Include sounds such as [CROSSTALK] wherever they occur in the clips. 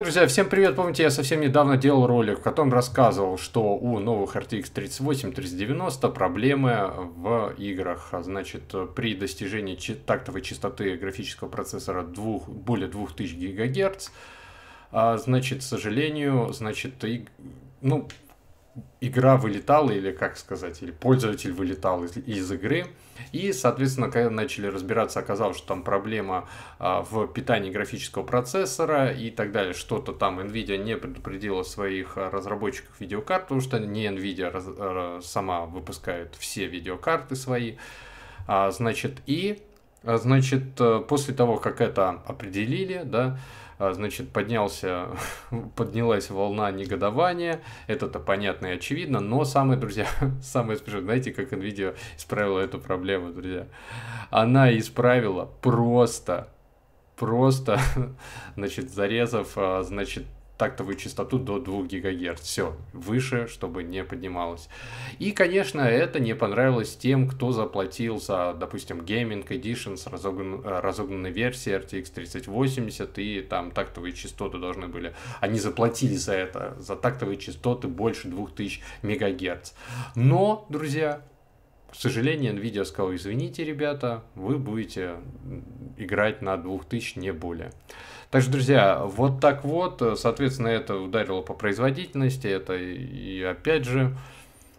Друзья, всем привет! Помните, я совсем недавно делал ролик, в котором рассказывал, что у новых RTX 38, 3090 проблемы в играх. А значит, при достижении тактовой частоты графического процессора двух, более 2000 ГГц, а, значит, к сожалению, значит, и, ну, игра вылетала, или как сказать, или пользователь вылетал из, из игры. И, соответственно, когда начали разбираться, оказалось, что там проблема а, в питании графического процессора и так далее. Что-то там Nvidia не предупредила своих а, разработчиков видеокарт, потому что не Nvidia раз, а, сама выпускает все видеокарты свои. А, значит, и а, значит, э, после того, как это определили, да, а, значит, поднялся, [LAUGHS] поднялась волна негодования. Это-то понятно и очевидно, но самые, друзья, [LAUGHS] самое смешное, знаете, как NVIDIA исправила эту проблему, друзья? Она исправила просто, просто, [LAUGHS] значит, зарезав, а, значит, тактовую частоту до 2 ГГц. Все, выше, чтобы не поднималось. И, конечно, это не понравилось тем, кто заплатил за, допустим, Gaming Edition с разогнан, разогнанной версией RTX 3080, и там тактовые частоты должны были... Они заплатили за это, за тактовые частоты больше 2000 МГц. Но, друзья, к сожалению, Nvidia сказала, извините, ребята, вы будете играть на 2000, не более. Так что, друзья, вот так вот, соответственно, это ударило по производительности, это и опять же...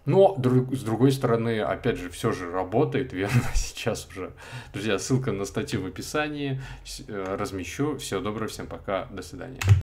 Но, с другой стороны, опять же, все же работает, [LAUGHS] верно, сейчас уже. Друзья, ссылка на статью в описании, э, размещу. Всего доброго, всем пока, до свидания.